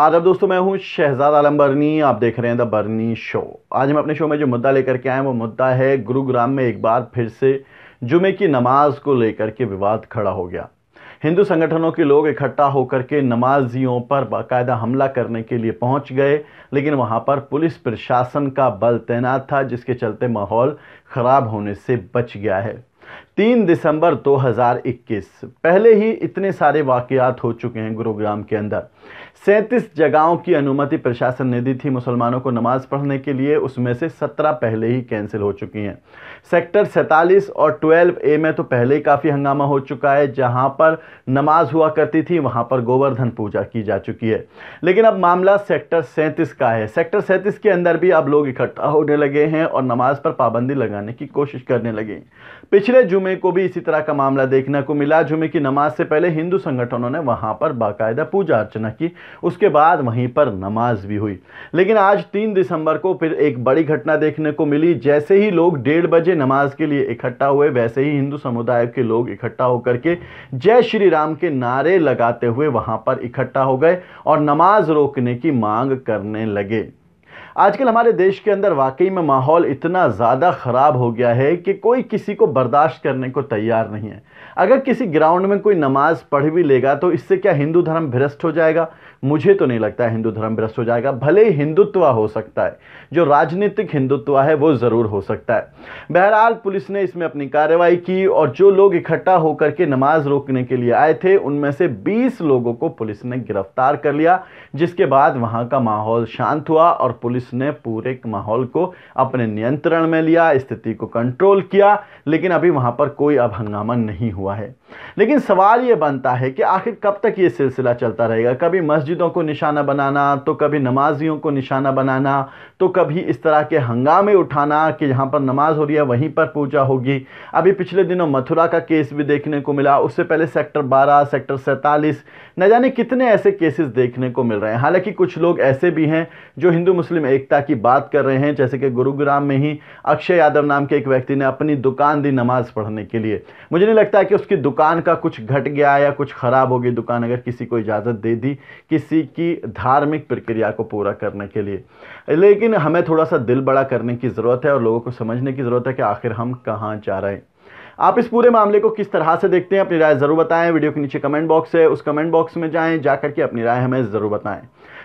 आदब दोस्तों मैं हूं शहजाद आलम बर्नी आप देख रहे हैं द बर्नी शो आज हम अपने शो में जो मुद्दा लेकर के आए वो मुद्दा है गुरुग्राम में एक बार फिर से जुमे की नमाज को लेकर के विवाद खड़ा हो गया हिंदू संगठनों के लोग इकट्ठा होकर के नमाजियों पर बाकायदा हमला करने के लिए पहुंच गए लेकिन वहां पर पुलिस प्रशासन का बल तैनात था जिसके चलते माहौल ख़राब होने से बच गया है तीन दिसंबर 2021 पहले ही इतने सारे वाकयात हो चुके हैं गुरुग्राम के अंदर सैंतीस जगहों की अनुमति प्रशासन ने दी थी मुसलमानों को नमाज पढ़ने के लिए उसमें से सत्रह पहले ही कैंसिल हो चुकी हैं सेक्टर सैंतालीस और ट्वेल्व ए में तो पहले ही काफ़ी हंगामा हो चुका है जहां पर नमाज हुआ करती थी वहां पर गोवर्धन पूजा की जा चुकी है लेकिन अब मामला सेक्टर सैंतीस का है सेक्टर सैंतीस के अंदर भी अब लोग इकट्ठा होने लगे हैं और नमाज पर पाबंदी लगाने की कोशिश करने लगे पिछले મેકો ભી ઇસી તરહ કા મામલા દેખના કો મિલા જોમે કે નમાઝ સે પહેલે હિન્દુ સંગઠનોને વહા પર બાકાઇદા પૂજા આર્ચના કી ઉસકે બાદ વહી પર નમાઝ ભી હુઈ લેકિન આજ 3 ડિસેમ્બર કો ફિર એક બડી ઘટના દેખને કો મિલી જૈસે હી લોગ 1:30 બજે નમાઝ કે લિયે ઇખટ્ટા હુએ વૈસે હી હિન્દુ સમુદાય કે લોગ ઇખટ્ટા હોકર કે જય શ્રી રામ કે નારે લગાતે હુએ વહા પર ઇખટ્ટા હો ગયે ઔર નમાઝ રોકને કી માંગ કરને લગે आजकल हमारे देश के अंदर वाकई में माहौल इतना ज़्यादा ख़राब हो गया है कि कोई किसी को बर्दाश्त करने को तैयार नहीं है अगर किसी ग्राउंड में कोई नमाज़ पढ़ भी लेगा तो इससे क्या हिंदू धर्म भ्रष्ट हो जाएगा मुझे तो नहीं लगता हिंदू धर्म भ्रष्ट हो जाएगा भले ही हिंदुत्व हो सकता है जो राजनीतिक हिंदुत्व है वो ज़रूर हो सकता है बहरहाल पुलिस ने इसमें अपनी कार्रवाई की और जो लोग इकट्ठा होकर के नमाज रोकने के लिए आए थे उनमें से बीस लोगों को पुलिस ने गिरफ्तार कर लिया जिसके बाद वहाँ का माहौल शांत हुआ और पुलिस उसने पूरे माहौल को अपने नियंत्रण में लिया स्थिति को कंट्रोल किया लेकिन अभी वहाँ पर कोई अब हंगामा नहीं हुआ है लेकिन सवाल ये बनता है कि आखिर कब तक ये सिलसिला चलता रहेगा कभी मस्जिदों को निशाना बनाना तो कभी नमाजियों को निशाना बनाना तो कभी इस तरह के हंगामे उठाना कि जहाँ पर नमाज हो रही है वहीं पर पूजा होगी अभी पिछले दिनों मथुरा का केस भी देखने को मिला उससे पहले सेक्टर 12 सेक्टर सैंतालीस न जाने कितने ऐसे केसेस देखने को मिल रहे हैं हालांकि कुछ लोग ऐसे भी हैं जो हिंदू मुस्लिम में एकता की बात कर रहे हैं जैसे कि गुरुग्राम में ही अक्षय यादव नाम के एक व्यक्ति ने अपनी दुकान दी नमाज पढ़ने के लिए मुझे नहीं लगता है कि उसकी दुकान का कुछ घट गया या कुछ ख़राब हो गई दुकान अगर किसी को इजाज़त दे दी किसी की धार्मिक प्रक्रिया को पूरा करने के लिए लेकिन हमें थोड़ा सा दिल बड़ा करने की ज़रूरत है और लोगों को समझने की ज़रूरत है कि आखिर हम कहाँ जा रहे हैं आप इस पूरे मामले को किस तरह से देखते हैं अपनी राय ज़रूर बताएं वीडियो के नीचे कमेंट बॉक्स है उस कमेंट बॉक्स में जाएं जाकर के अपनी राय हमें ज़रूर बताएं